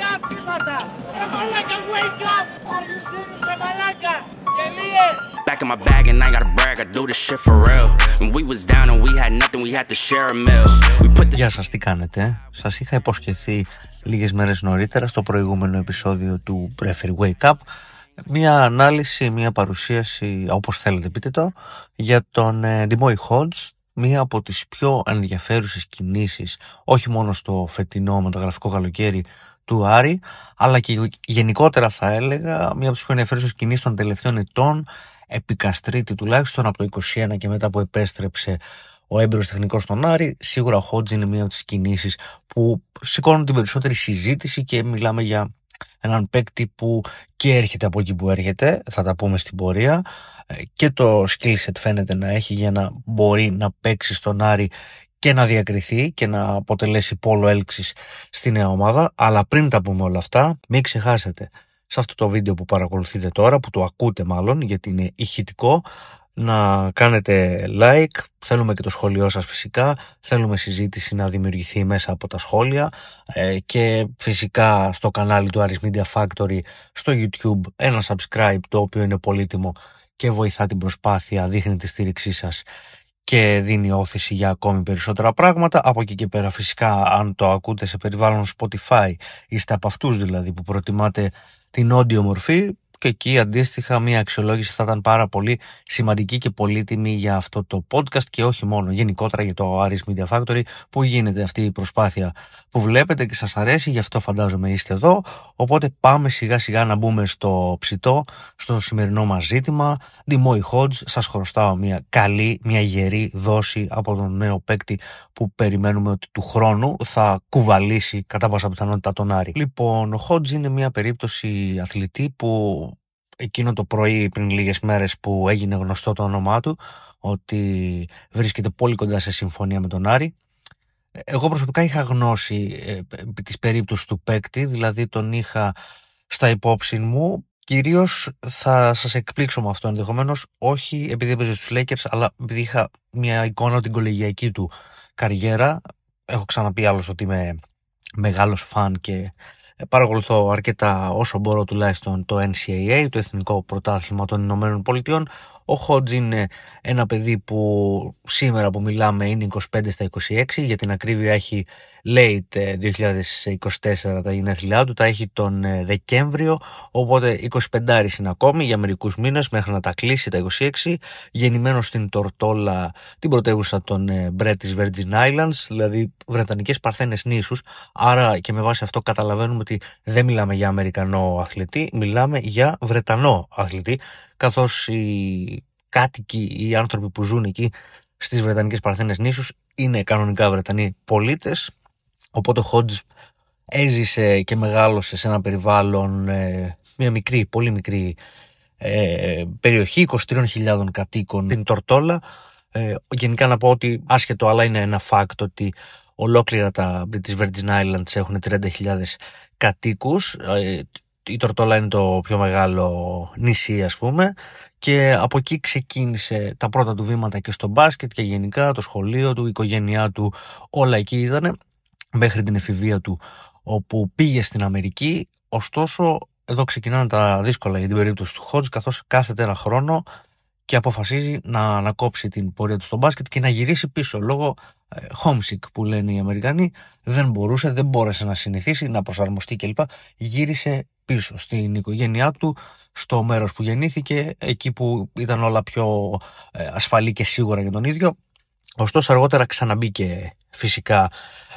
wake up, Ρε μαλάκα, wake up! Are you serious, ρε μαλάκα! Γελίες! Back in my bag and I gotta brag, I do this shit for real When we was down and we had nothing, we had to share a meal the... Γεια σας, τι κάνετε, σας είχα υποσχεθεί λίγες μέρες νωρίτερα στο προηγούμενο επεισόδιο του Prefer Wake Up μια ανάλυση, μια παρουσίαση, όπως θέλετε πείτε το, για τον ε, Ντιμόι Hodge, μία από τις πιο ενδιαφέρουσες κινήσεις, όχι μόνο στο φετινό μεταγραφικό καλοκαίρι του Άρη, αλλά και γενικότερα θα έλεγα, μία από τις πιο ενδιαφέρουσες κινήσεις των τελευταίων ετών, επικαστρίτη τουλάχιστον από το 2021 και μετά που επέστρεψε ο έμπειρος τεχνικός στον Άρη. Σίγουρα ο Χότζι είναι μία από τις κινήσεις που σηκώνουν την περισσότερη συζήτηση και μιλάμε για έναν παίκτη που και έρχεται από εκεί που έρχεται, θα τα πούμε στην πορεία ε, και το skill set φαίνεται να έχει για να μπορεί να παίξει στον Άρη και να διακριθεί και να αποτελέσει πόλο έλξης στη νέα ομάδα. Αλλά πριν τα πούμε όλα αυτά, μην ξεχάσετε σε αυτό το βίντεο που παρακολουθείτε τώρα, που το ακούτε μάλλον γιατί είναι ηχητικό, να κάνετε like, θέλουμε και το σχόλιο σας φυσικά, θέλουμε συζήτηση να δημιουργηθεί μέσα από τα σχόλια ε, και φυσικά στο κανάλι του Aris Media Factory στο YouTube ένα subscribe το οποίο είναι πολύτιμο και βοηθά την προσπάθεια, δείχνει τη στήριξή σας και δίνει όθηση για ακόμη περισσότερα πράγματα. Από εκεί και πέρα φυσικά αν το ακούτε σε περιβάλλον Spotify είστε από αυτούς δηλαδή που προτιμάτε την όντιο μορφή και εκεί αντίστοιχα μια αξιολόγηση θα ήταν πάρα πολύ σημαντική και πολύτιμη για αυτό το podcast και όχι μόνο γενικότερα για το Aris Media Factory που γίνεται αυτή η προσπάθεια που βλέπετε και σας αρέσει γι' αυτό φαντάζομαι είστε εδώ οπότε πάμε σιγά σιγά να μπούμε στο ψητό στο σημερινό μας ζήτημα Δημόη Hodge σας χρωστάω μια καλή, μια γερή δόση από τον νέο παίκτη που περιμένουμε ότι του χρόνου θα κουβαλήσει κατά πάσα πιθανότητα τον Άρη. Λοιπόν, ο Χότζ είναι μια περίπτωση αθλητή που εκείνο το πρωί πριν λίγες μέρες που έγινε γνωστό το όνομά του ότι βρίσκεται πολύ κοντά σε συμφωνία με τον Άρη. Εγώ προσωπικά είχα γνώση ε, της περίπτωσης του παίκτη, δηλαδή τον είχα στα υπόψη μου. Κυρίως θα σας εκπλήξω με αυτό ενδεχομένως, όχι επειδή έπαιζε στους Lakers, αλλά επειδή είχα μια εικόνα την κολεγιακή του καριέρα. Έχω ξαναπεί άλλο ότι είμαι μεγάλος φαν και ε, παρακολουθώ αρκετά όσο μπορώ τουλάχιστον το NCAA, το Εθνικό Πρωτάθλημα των Ηνωμένων Πολιτειών, ο Χότζ είναι ένα παιδί που σήμερα που μιλάμε είναι 25 στα 26, για την ακρίβεια έχει late 2024 ε, τα γενέθλιά του, τα έχει τον ε, Δεκέμβριο, οπότε 25 είναι ακόμη για μερικούς μήνες μέχρι να τα κλείσει τα 26, γεννημένος στην Τορτόλα, την πρωτεύουσα των ε, British Virgin Islands, δηλαδή Βρετανικές Παρθένες νήσους, άρα και με βάση αυτό καταλαβαίνουμε ότι δεν μιλάμε για Αμερικανό αθλητή, μιλάμε για Βρετανό αθλητή καθώς οι κάτοικοι, οι άνθρωποι που ζουν εκεί στις Βρετανικές Παρθένες νήσους είναι κανονικά Βρετανοί πολίτες, οπότε ο Χότζ έζησε και μεγάλωσε σε ένα περιβάλλον, ε, μια μικρή, πολύ μικρή ε, περιοχή 23.000 κατοίκων στην Τορτόλα. Ε, γενικά να πω ότι άσχετο αλλά είναι ένα φακτό ότι ολόκληρα τα British Virgin Islands έχουν 30.000 κατοίκους η Τορτόλα είναι το πιο μεγάλο νησί ας πούμε και από εκεί ξεκίνησε τα πρώτα του βήματα και στο μπάσκετ και γενικά το σχολείο του, η οικογένειά του όλα εκεί ήταν μέχρι την εφηβεία του όπου πήγε στην Αμερική ωστόσο εδώ ξεκινάνε τα δύσκολα για την περίπτωση του Χότζ καθώς κάθεται ένα χρόνο και αποφασίζει να ανακόψει την πορεία του στο μπάσκετ και να γυρίσει πίσω λόγω homesick που λένε οι Αμερικανοί, δεν μπορούσε, δεν μπόρεσε να συνηθίσει, να προσαρμοστεί κλπ. Γύρισε πίσω στην οικογένειά του, στο μέρος που γεννήθηκε, εκεί που ήταν όλα πιο ε, ασφαλή και σίγουρα για τον ίδιο. Ωστόσο αργότερα ξαναμπήκε φυσικά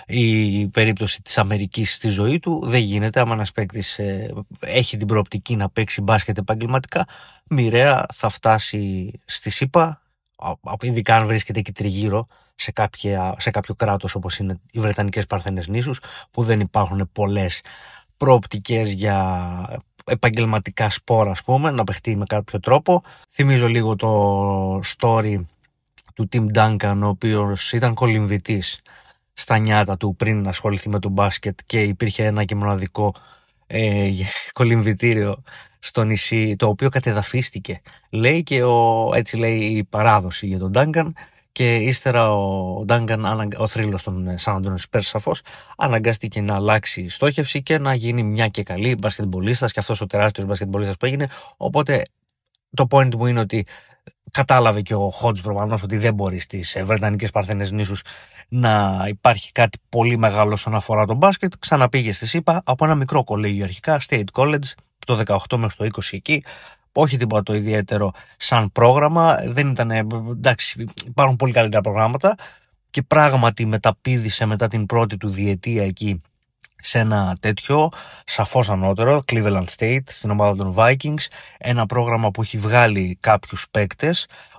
η περίπτωση της Αμερικής στη ζωή του. Δεν γίνεται άμα ένας παίκτης ε, έχει την προοπτική να παίξει μπάσκετ επαγγελματικά. Μοιραία θα φτάσει στη ΣΥΠΑ, ειδικά αν βρίσκεται εκεί τριγύρω σε, κάποια, σε κάποιο κράτος όπως είναι οι Βρετανικές Παρθένες νήσους που δεν υπάρχουν πολλές προοπτικές για επαγγελματικά σπόρα ας πούμε να παιχτεί με κάποιο τρόπο θυμίζω λίγο το story του Tim Duncan ο οποίος ήταν κολυμβητής στα νιάτα του πριν ασχοληθεί με το μπάσκετ και υπήρχε ένα και μοναδικό ε, κολυμβητήριο στο νησί το οποίο κατεδαφίστηκε λέει και ο, έτσι λέει η παράδοση για τον Duncan και ύστερα ο Ντάγκαν, ο θρύλος των Σαν Αντώνιο Σπέρ, αναγκάστηκε να αλλάξει στόχευση και να γίνει μια και καλή μπασκετμπολίστας και αυτός ο τεράστιος μπασκετμπολίστας που έγινε. Οπότε το point μου είναι ότι κατάλαβε και ο Χόντς προφανώς ότι δεν μπορεί στις ε, βρετανικές Παρθενέ νήσους να υπάρχει κάτι πολύ μεγάλο όσον αφορά τον μπάσκετ. Ξαναπήγε στη ΣΥΠΑ από ένα μικρό κολέγιο αρχικά, State College, το 18 μέχρι το 20 εκεί, όχι τίποτα το ιδιαίτερο σαν πρόγραμμα. Δεν ήταν, ε, εντάξει, υπάρχουν πολύ καλύτερα προγράμματα και πράγματι μεταπίδησε μετά την πρώτη του διετία εκεί σε ένα τέτοιο σαφώς ανώτερο, Cleveland State, στην ομάδα των Vikings, ένα πρόγραμμα που έχει βγάλει κάποιους παίκτες,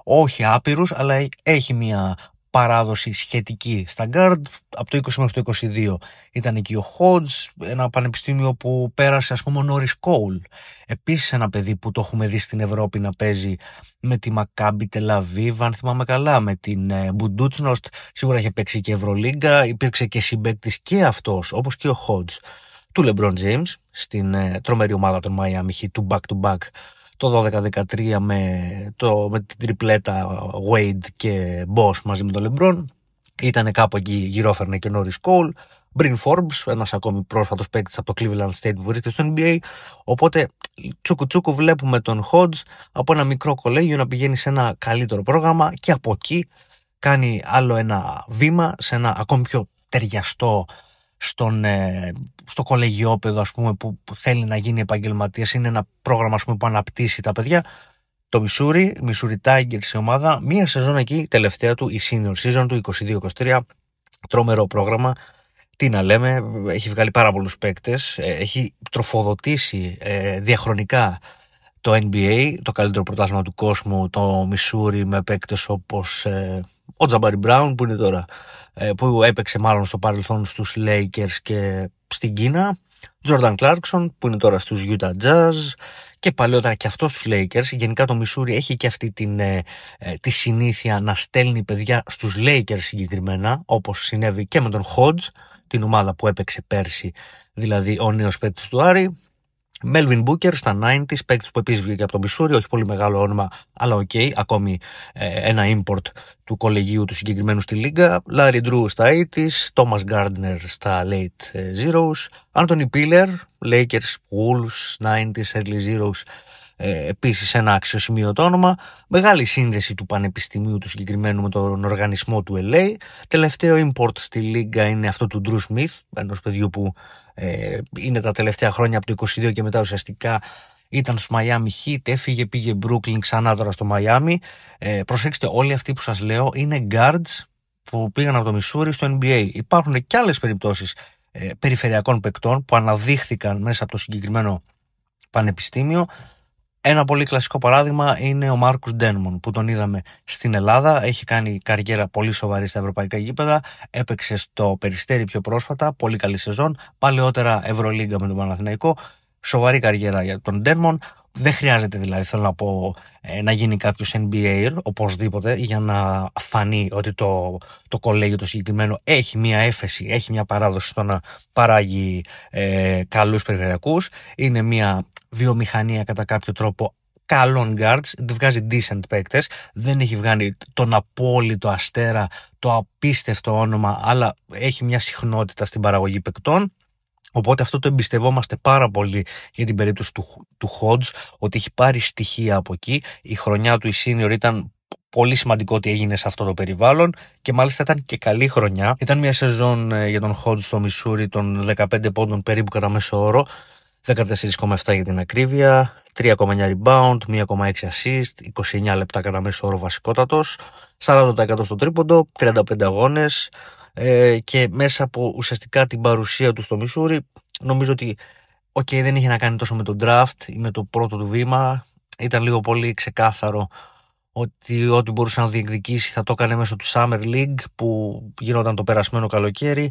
όχι άπειρους, αλλά έχει μια παράδοση σχετική στα γκάρντ Από το 20 μέχρι το 22 ήταν εκεί ο Χόντς ένα πανεπιστήμιο που πέρασε ας πούμε ο Νόρις Κόουλ Επίσης ένα παιδί που το έχουμε δει στην Ευρώπη να παίζει με τη Maccabi Τελαβίβ αν θυμάμαι καλά, με την Μπουντούτσνοστ. Ε, Σίγουρα είχε παίξει και Ευρωλίγκα, υπήρξε και συμπέκτη και αυτός, όπως και ο Χόντς του LeBron James στην ε, τρομερή ομάδα των Miami του back-to-back το 12-13 με, με την τριπλέτα Wade και Boss μαζί με τον LeBron. Ήταν κάπου εκεί γυρόφερνε και ο Norris Cole. Μπριν Forbes, ένας ακόμη πρόσφατος παίκτης από το Cleveland State που βρίσκεται στο NBA. Οπότε, τσούκου τσούκου βλέπουμε τον Hodge από ένα μικρό κολέγιο να πηγαίνει σε ένα καλύτερο πρόγραμμα και από εκεί κάνει άλλο ένα βήμα σε ένα ακόμη πιο ταιριαστό στον, ε, στο κολεγιόπεδο ας πούμε, που, που θέλει να γίνει επαγγελματίας είναι ένα πρόγραμμα που αναπτύσσει τα παιδιά το Μισούρι, Μισούρι Τάγκερ η ομάδα, μία σεζόν εκεί, τελευταία του, η senior season του 22-23, τρομερό πρόγραμμα. Τι να λέμε, έχει βγάλει πάρα πολλούς παίκτες, ε, έχει τροφοδοτήσει ε, διαχρονικά το NBA, το καλύτερο πρωτάθλημα του κόσμου, το Μισούρι με παίκτες όπως ο Τζαμπάρι Μπράουν που είναι τώρα ε, που έπαιξε μάλλον στο παρελθόν στους Lakers και στην Κίνα. Jordan Clarkson που είναι τώρα στους Utah Jazz και παλαιότερα και αυτό στους Lakers. Γενικά το Μισούρι έχει και αυτή την, ε, ε, τη συνήθεια να στέλνει παιδιά στους Lakers συγκεκριμένα όπως συνέβη και με τον Hodge την ομάδα που έπαιξε πέρσι δηλαδή ο νέος παίκτης του Άρη Melvin Booker στα 90s, παίκτης που επίσης βγήκε από τον Μισούρι, όχι πολύ μεγάλο όνομα, αλλά οκ, okay, ακόμη ε, ένα import του κολεγίου του συγκεκριμένου στη Λίγκα. Larry Drew στα 80s, Thomas Gardner στα late ε, zeros, Anthony Piller, Lakers, Wolves, 90s, early zeros, ε, επίσης ένα άξιο σημείο το όνομα, μεγάλη σύνδεση του Πανεπιστημίου του συγκεκριμένου με τον οργανισμό του LA. Τελευταίο import στη Λίγκα είναι αυτό του Drew Smith, ενός παιδιού που ε, είναι τα τελευταία χρόνια από το 22 και μετά ουσιαστικά ήταν στο Miami Heat, έφυγε, πήγε Brooklyn ξανά τώρα στο Miami. Ε, προσέξτε, όλοι αυτοί που σας λέω είναι guards που πήγαν από το Μισούρι στο NBA. Υπάρχουν και άλλες περιπτώσεις ε, περιφερειακών παικτών που αναδείχθηκαν μέσα από το συγκεκριμένο πανεπιστήμιο ένα πολύ κλασικό παράδειγμα είναι ο Μάρκο Ντένμον που τον είδαμε στην Ελλάδα. Έχει κάνει καριέρα πολύ σοβαρή στα ευρωπαϊκά γήπεδα. Έπαιξε στο Περιστέρι πιο πρόσφατα, πολύ καλή σεζόν. Παλαιότερα Ευρωλίγκα με τον Παναθηναϊκό. Σοβαρή καριέρα για τον Ντένμον. Δεν χρειάζεται δηλαδή, θέλω να πω, ε, να γίνει κάποιος NBA οπωσδήποτε για να φανεί ότι το, το κολέγιο το συγκεκριμένο έχει μια έφεση, έχει μια παράδοση στο να παράγει ε, καλούς Είναι μια βιομηχανία κατά κάποιο τρόπο καλών guards, βγάζει decent παίκτες. Δεν έχει βγάλει τον απόλυτο αστέρα, το απίστευτο όνομα, αλλά έχει μια συχνότητα στην παραγωγή παικτών. Οπότε αυτό το εμπιστευόμαστε πάρα πολύ για την περίπτωση του, του Hodge, ότι έχει πάρει στοιχεία από εκεί. Η χρονιά του η senior ήταν πολύ σημαντικό ότι έγινε σε αυτό το περιβάλλον και μάλιστα ήταν και καλή χρονιά. Ήταν μια σεζόν ε, για τον Hodge στο Μισούρι των 15 πόντων περίπου κατά μέσο όρο. 14,7 για την ακρίβεια, 3,9 rebound, 1,6 assist, 29 λεπτά κατά μέσο όρο βασικότατος, 40% στο τρίποντο, 35 αγώνες ε, και μέσα από ουσιαστικά την παρουσία του στο Μισούρι νομίζω ότι okay, δεν είχε να κάνει τόσο με τον draft ή με το πρώτο του βήμα, ήταν λίγο πολύ ξεκάθαρο ότι ό,τι μπορούσε να διεκδικήσει θα το έκανε μέσω του Summer League που γινόταν το περασμένο καλοκαίρι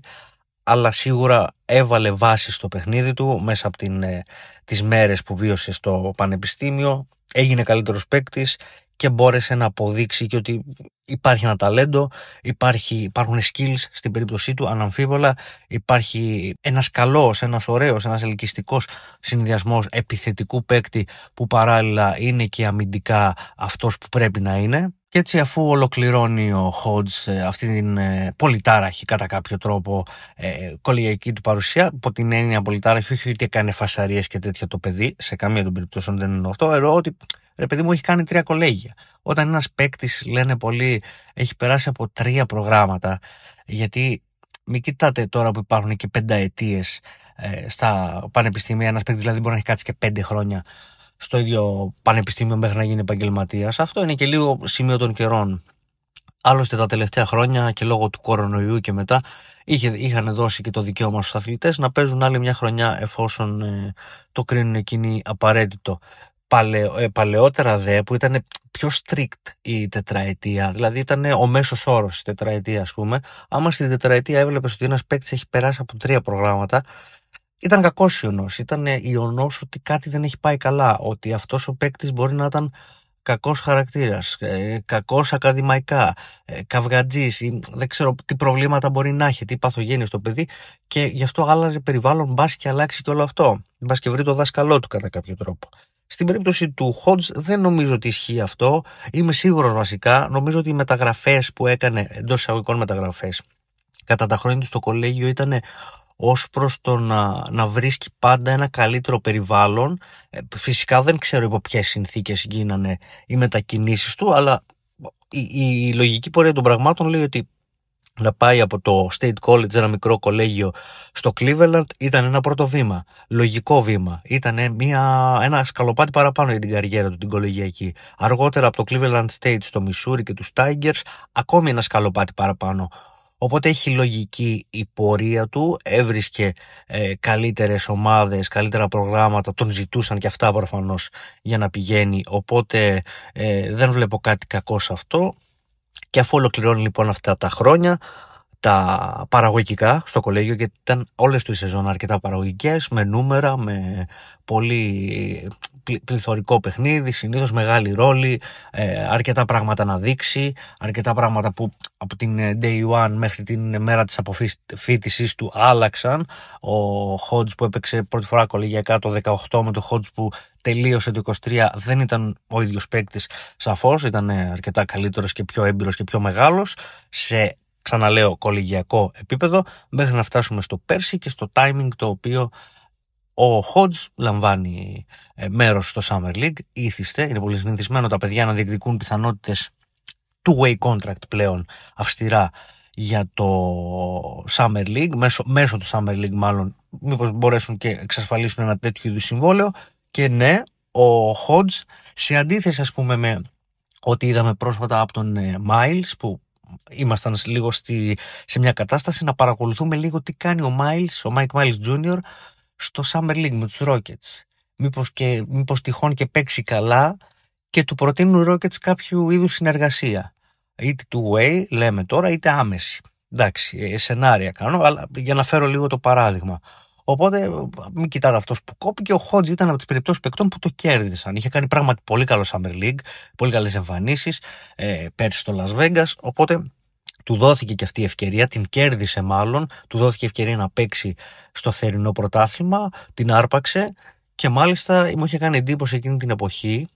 αλλά σίγουρα έβαλε βάση στο παιχνίδι του μέσα από την, ε, τις μέρες που βίωσε στο πανεπιστήμιο, έγινε καλύτερος παίκτης και μπόρεσε να αποδείξει και ότι υπάρχει ένα ταλέντο, υπάρχει, υπάρχουν skills στην περίπτωσή του αναμφίβολα, υπάρχει ένας καλός, ένας ωραίος, ένας ελκυστικός συνδυασμός επιθετικού παίκτη που παράλληλα είναι και αμυντικά αυτός που πρέπει να είναι και έτσι αφού ολοκληρώνει ο Χόντς ε, αυτή την ε, πολυτάραχη κατά κάποιο τρόπο ε, κολυγιακή του παρουσία, από την έννοια πολυτάραχη, όχι ότι έκανε φασαρίες και τέτοια το παιδί, σε καμία των περιπτώσεων δεν είναι αυτό, ερώ ότι ρε παιδί μου έχει κάνει τρία κολέγια. Όταν ένας παίκτης λένε πολλοί, έχει περάσει από τρία προγράμματα, γιατί μην κοιτάτε τώρα που υπάρχουν και πενταετίες ε, στα πανεπιστήμια, ένας παίκτης δηλαδή μπορεί να έχει κάτσει και πέντε χρόνια στο ίδιο πανεπιστήμιο μέχρι να γίνει επαγγελματίας. Αυτό είναι και λίγο σημείο των καιρών. Άλλωστε τα τελευταία χρόνια και λόγω του κορονοϊού και μετά είχε, είχαν δώσει και το δικαίωμα στους αθλητές να παίζουν άλλη μια χρονιά εφόσον ε, το κρίνουν εκείνοι απαραίτητο. Ε, παλαιότερα δε που ήταν πιο strict η τετραετία, δηλαδή ήταν ο μέσος όρος η τετραετίας ας πούμε, άμα στην τετραετία έβλεπες ότι ένας παίκτης έχει περάσει από τρία προγράμματα ήταν κακός ιονό. Ήταν ιονό ε, ότι κάτι δεν έχει πάει καλά. Ότι αυτός ο παίκτης μπορεί να ήταν κακός χαρακτήρας, ε, κακός ακαδημαϊκά, ε, καυγατζής, δεν ξέρω τι προβλήματα μπορεί να έχει, τι παθογένειες το παιδί. Και γι' αυτό άλλαζε περιβάλλον, μπας και αλλάξει και όλο αυτό. Μπας και βρει το δάσκαλό του κατά κάποιο τρόπο. Στην περίπτωση του Χόντζ δεν νομίζω ότι ισχύει αυτό. Είμαι σίγουρος βασικά. Νομίζω ότι οι μεταγραφές που έκανε, εντός εισαγωγικών μεταγραφές, κατά τα χρόνια του στο κολέγιο ήταν ως προς το να, να βρίσκει πάντα ένα καλύτερο περιβάλλον. Ε, φυσικά δεν ξέρω υπό ποιες συνθήκες γίνανε οι μετακινήσεις του, αλλά η, η, λογική πορεία των πραγμάτων λέει ότι να πάει από το State College, ένα μικρό κολέγιο στο Cleveland, ήταν ένα πρώτο βήμα. Λογικό βήμα. Ήταν ένα σκαλοπάτι παραπάνω για την καριέρα του, την κολεγιακή. Αργότερα από το Cleveland State στο Missouri και τους Tigers, ακόμη ένα σκαλοπάτι παραπάνω. Οπότε έχει λογική η πορεία του, έβρισκε ε, καλύτερες ομάδες, καλύτερα προγράμματα, τον ζητούσαν και αυτά προφανώς για να πηγαίνει, οπότε ε, δεν βλέπω κάτι κακό σε αυτό. Και αφού ολοκληρώνει λοιπόν αυτά τα χρόνια, τα παραγωγικά στο κολέγιο γιατί ήταν όλες τους οι σεζόν αρκετά παραγωγικές με νούμερα, με πολύ πληθωρικό παιχνίδι, συνήθως μεγάλη ρόλη, ε, αρκετά πράγματα να δείξει, αρκετά πράγματα που από την day one μέχρι την μέρα της αποφύτησης του άλλαξαν. Ο Hodge που έπαιξε πρώτη φορά κολεγιακά το 18 με το Hodge που τελείωσε το 23 δεν ήταν ο ίδιος παίκτης σαφώς, ήταν αρκετά καλύτερος και πιο έμπειρος και πιο μεγάλος. Σε ξαναλέω, κολυγιακό επίπεδο, μέχρι να φτάσουμε στο πέρσι και στο timing το οποίο ο Hodge λαμβάνει ε, μέρος στο Summer League, ήθιστε, είναι πολύ συνηθισμένο τα παιδιά να διεκδικούν πιθανότητες two-way contract πλέον αυστηρά για το Summer League, μέσω, μέσω του Summer League μάλλον, μήπως μπορέσουν και εξασφαλίσουν ένα τέτοιο είδους συμβόλαιο και ναι, ο Hodge σε αντίθεση ας πούμε με ό,τι είδαμε πρόσφατα από τον ε, Miles που ήμασταν λίγο στη, σε μια κατάσταση να παρακολουθούμε λίγο τι κάνει ο Miles, ο Mike Miles Jr. στο Summer League με τους Rockets. Μήπως, και, μήπως τυχόν και παίξει καλά και του προτείνουν οι Rockets κάποιο είδους συνεργασία. Είτε του way, λέμε τώρα, είτε άμεση. Εντάξει, ε, σενάρια κάνω, αλλά για να φέρω λίγο το παράδειγμα. Οπότε μην κοιτάτε αυτός που κόπηκε. Ο Χότζ ήταν από τις περιπτώσεις παικτών που το κέρδισαν. Είχε κάνει πράγματι πολύ καλό Summer League, πολύ καλές εμφανίσεις ε, πέρσι στο Las Vegas. Οπότε του δόθηκε και αυτή η ευκαιρία, την κέρδισε μάλλον. Του δόθηκε η ευκαιρία να παίξει στο θερινό πρωτάθλημα, την άρπαξε και μάλιστα μου είχε κάνει εντύπωση εκείνη την εποχή.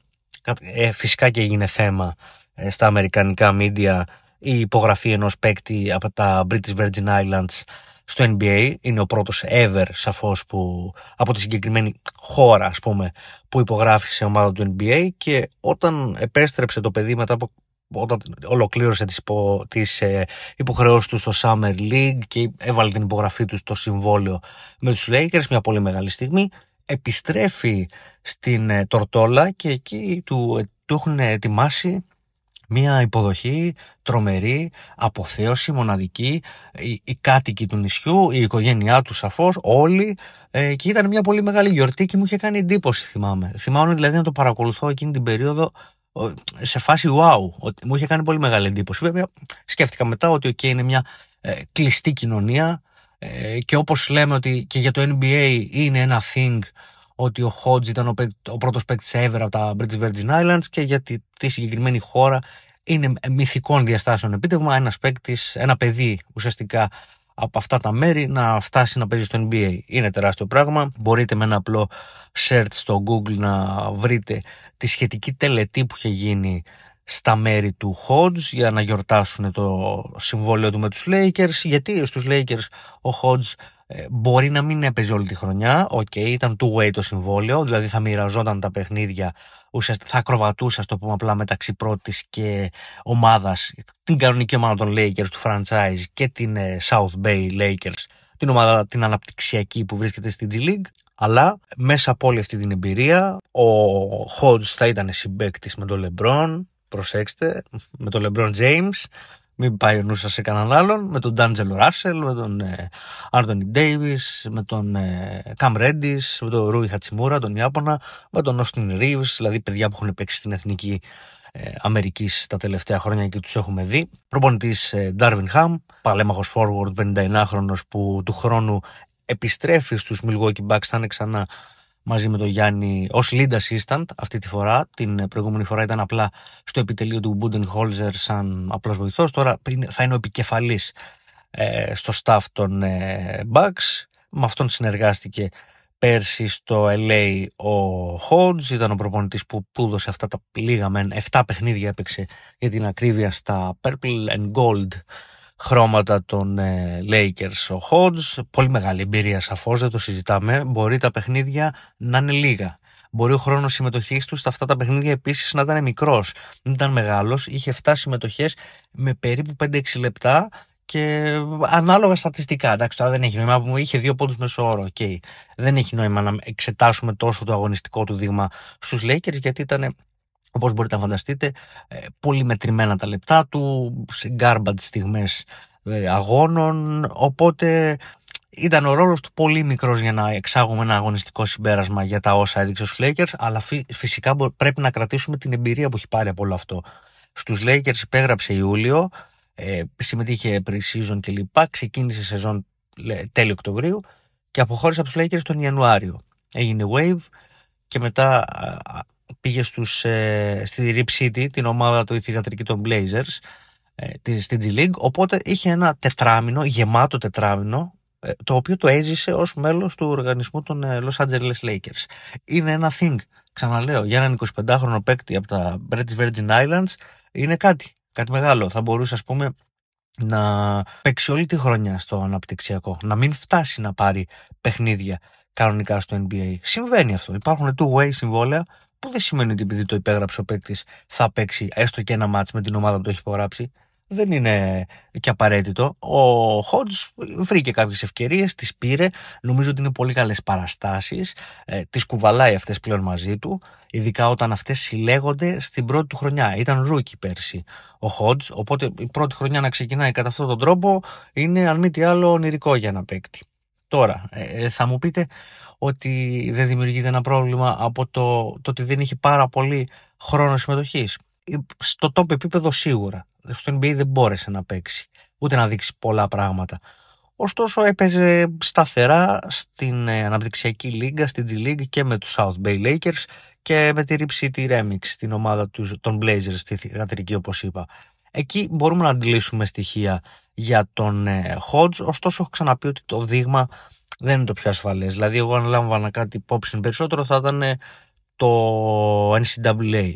Ε, φυσικά και έγινε θέμα ε, στα αμερικανικά μίντια η υπογραφή ενός παίκτη από τα British Virgin Islands στο NBA. Είναι ο πρώτος ever σαφώς που από τη συγκεκριμένη χώρα ας πούμε που υπογράφει σε ομάδα του NBA και όταν επέστρεψε το παιδί μετά από όταν ολοκλήρωσε τις, υπο, τις ε, υποχρεώσεις του στο Summer League και έβαλε την υπογραφή του στο συμβόλαιο με τους Lakers, μια πολύ μεγάλη στιγμή, επιστρέφει στην ε, Τορτόλα και εκεί του, ε, του έχουν ετοιμάσει μια υποδοχή τρομερή, αποθέωση, μοναδική. Οι, οι κάτοικοι του νησιού, η οικογένειά του σαφώς, όλοι. Ε, και ήταν μια πολύ μεγάλη γιορτή και μου είχε κάνει εντύπωση, θυμάμαι. Θυμάμαι δηλαδή να το παρακολουθώ εκείνη την περίοδο σε φάση wow. μου είχε κάνει πολύ μεγάλη εντύπωση. Βέβαια, σκέφτηκα μετά ότι okay, είναι μια ε, κλειστή κοινωνία. Ε, και όπως λέμε ότι και για το NBA είναι ένα thing ότι ο Χότζ ήταν ο, ο πρώτος παίκτης ever από τα British Virgin Islands και γιατί τη, συγκεκριμένη χώρα είναι μυθικών διαστάσεων επίτευγμα ένας παίκτης, ένα παιδί ουσιαστικά από αυτά τα μέρη να φτάσει να παίζει στο NBA. Είναι τεράστιο πράγμα. Μπορείτε με ένα απλό search στο Google να βρείτε τη σχετική τελετή που είχε γίνει στα μέρη του Hodge για να γιορτάσουν το συμβόλαιο του με τους Lakers γιατί στους Lakers ο Hodge ε, μπορεί να μην έπαιζε όλη τη χρονιά. Οκ, okay, ήταν two-way το συμβόλαιο, δηλαδή θα μοιραζόταν τα παιχνίδια, ουσιαστικά θα ακροβατούσε, το πούμε απλά, μεταξύ πρώτης και ομάδας, την κανονική ομάδα των Lakers του franchise και την ε, South Bay Lakers, την ομάδα την αναπτυξιακή που βρίσκεται στην G League. Αλλά μέσα από όλη αυτή την εμπειρία, ο Hodge θα ήταν συμπέκτη με τον LeBron, προσέξτε, με τον LeBron James, μην πάει ο νους σε κανέναν άλλον. Με τον Ντάντζελο Ράσελ, με τον ε, Άρντονι Ντέιβις, με τον ε, Καμ Ρέντις, με τον Ρούι Χατσιμούρα, τον Ιάπωνα, με τον Όστιν Ρίβ, δηλαδή παιδιά που έχουν παίξει στην εθνική ε, Αμερική τα τελευταία χρόνια και τους έχουμε δει. Προπονητής Ντάρβιν Χαμ, παλέμαχο forward 59χρονο που του χρόνου επιστρέφει στους Milwaukee Bucks, θα είναι ξανά μαζί με τον Γιάννη ως lead assistant αυτή τη φορά. Την προηγούμενη φορά ήταν απλά στο επιτελείο του Budenholzer σαν απλός βοηθός. Τώρα θα είναι ο επικεφαλής ε, στο staff των ε, Bucks. Με αυτόν συνεργάστηκε πέρσι στο LA ο Hodge. Ήταν ο προπονητής που πούδωσε αυτά τα λίγα μεν 7 παιχνίδια έπαιξε για την ακρίβεια στα Purple and Gold χρώματα των ε, Lakers ο Hodge. Πολύ μεγάλη εμπειρία σαφώς, δεν το συζητάμε. Μπορεί τα παιχνίδια να είναι λίγα. Μπορεί ο χρόνος συμμετοχής του σε αυτά τα παιχνίδια επίσης να ήταν μικρός. Δεν ήταν μεγάλος. Είχε 7 συμμετοχές με περίπου 5-6 λεπτά και ε, ανάλογα στατιστικά. Εντάξει, τώρα δεν έχει νόημα είχε δύο πόντους μέσω όρο. Okay. Δεν έχει νόημα να εξετάσουμε τόσο το αγωνιστικό του δείγμα στους Lakers γιατί ήταν όπως μπορείτε να φανταστείτε, ε, πολύ μετρημένα τα λεπτά του, σε γκάρμπαντ στιγμές ε, αγώνων, οπότε ήταν ο ρόλος του πολύ μικρός για να εξάγουμε ένα αγωνιστικό συμπέρασμα για τα όσα έδειξε στους Lakers, αλλά φυσικά πρέπει να κρατήσουμε την εμπειρία που έχει πάρει από όλο αυτό. Στους Lakers υπέγραψε Ιούλιο, ε, συμμετείχε pre-season κλπ. Ξεκίνησε σεζόν τέλειο Οκτωβρίου και αποχώρησε από τους Lakers τον Ιανουάριο. Έγινε wave και μετά πήγε στους, ε, στη Rip City, την ομάδα του ηθιγατρική των Blazers, ε, στην G League. Οπότε είχε ένα τετράμινο, γεμάτο τετράμινο, ε, το οποίο το έζησε ως μέλος του οργανισμού των ε, Los Angeles Lakers. Είναι ένα thing, ξαναλέω, για έναν 25χρονο παίκτη από τα British Virgin Islands, είναι κάτι, κάτι μεγάλο. Θα μπορούσε, ας πούμε, να παίξει όλη τη χρονιά στο αναπτυξιακό, να μην φτάσει να πάρει παιχνίδια κανονικά στο NBA. Συμβαίνει αυτό. Υπάρχουν two-way συμβόλαια που δεν σημαίνει ότι επειδή το υπέγραψε ο παίκτης θα παίξει έστω και ένα μάτς με την ομάδα που το έχει υπογράψει. Δεν είναι και απαραίτητο. Ο Χοντζ βρήκε κάποιες ευκαιρίες, τις πήρε. Νομίζω ότι είναι πολύ καλές παραστάσεις. Ε, τις κουβαλάει αυτές πλέον μαζί του, ειδικά όταν αυτές συλλέγονται στην πρώτη του χρονιά. Ήταν ρούκι πέρσι ο Χοντζ. οπότε η πρώτη χρονιά να ξεκινάει κατά αυτόν τον τρόπο είναι αν μη τι άλλο ονειρικό για ένα παίκτη. Τώρα, ε, ε, θα μου πείτε, ότι δεν δημιουργείται ένα πρόβλημα από το, το ότι δεν έχει πάρα πολύ χρόνο συμμετοχής. Ε, στο top επίπεδο σίγουρα. Στο NBA δεν μπόρεσε να παίξει, ούτε να δείξει πολλά πράγματα. Ωστόσο έπαιζε σταθερά στην ε, αναπτυξιακή λίγα, στην G League και με τους South Bay Lakers και με τη Rip City Remix, την ομάδα τους, των Blazers στη θηγατρική όπως είπα. Εκεί μπορούμε να αντιλήσουμε στοιχεία για τον ε, Hodge, ωστόσο έχω ξαναπεί ότι το δείγμα δεν είναι το πιο ασφαλές. Δηλαδή εγώ αν λάμβανα κάτι υπόψη περισσότερο θα ήταν το NCAA